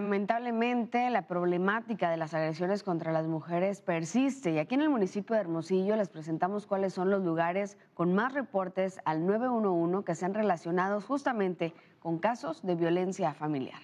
Lamentablemente, la problemática de las agresiones contra las mujeres persiste y aquí en el municipio de Hermosillo les presentamos cuáles son los lugares con más reportes al 911 que sean relacionados justamente con casos de violencia familiar.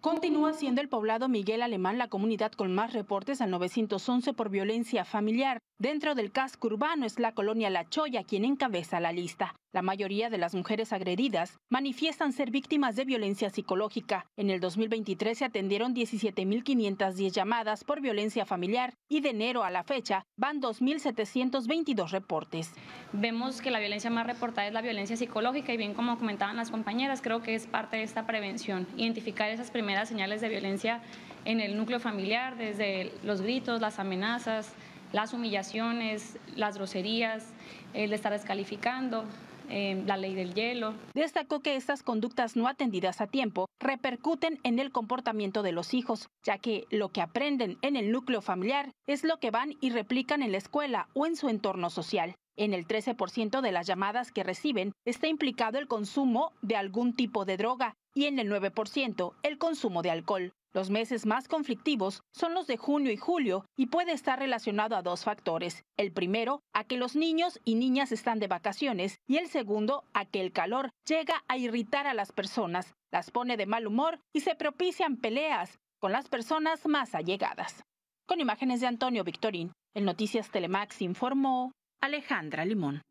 Continúa siendo el poblado Miguel Alemán la comunidad con más reportes al 911 por violencia familiar. Dentro del casco urbano es la colonia La Choya quien encabeza la lista. La mayoría de las mujeres agredidas manifiestan ser víctimas de violencia psicológica. En el 2023 se atendieron 17.510 llamadas por violencia familiar y de enero a la fecha van 2.722 reportes. Vemos que la violencia más reportada es la violencia psicológica y bien como comentaban las compañeras, creo que es parte de esta prevención, identificar esas primeras señales de violencia en el núcleo familiar, desde los gritos, las amenazas, las humillaciones, las groserías, el estar descalificando, Em, la ley del hielo. Destacó que estas conductas no atendidas a tiempo repercuten en el comportamiento de los hijos, ya que lo que aprenden en el núcleo familiar es lo que van y replican en la escuela o en su entorno social. En el 13% de las llamadas que reciben está implicado el consumo de algún tipo de droga y en el 9% el consumo de alcohol. Los meses más conflictivos son los de junio y julio y puede estar relacionado a dos factores. El primero, a que los niños y niñas están de vacaciones y el segundo, a que el calor llega a irritar a las personas, las pone de mal humor y se propician peleas con las personas más allegadas. Con imágenes de Antonio Victorín, el Noticias Telemax informó Alejandra Limón.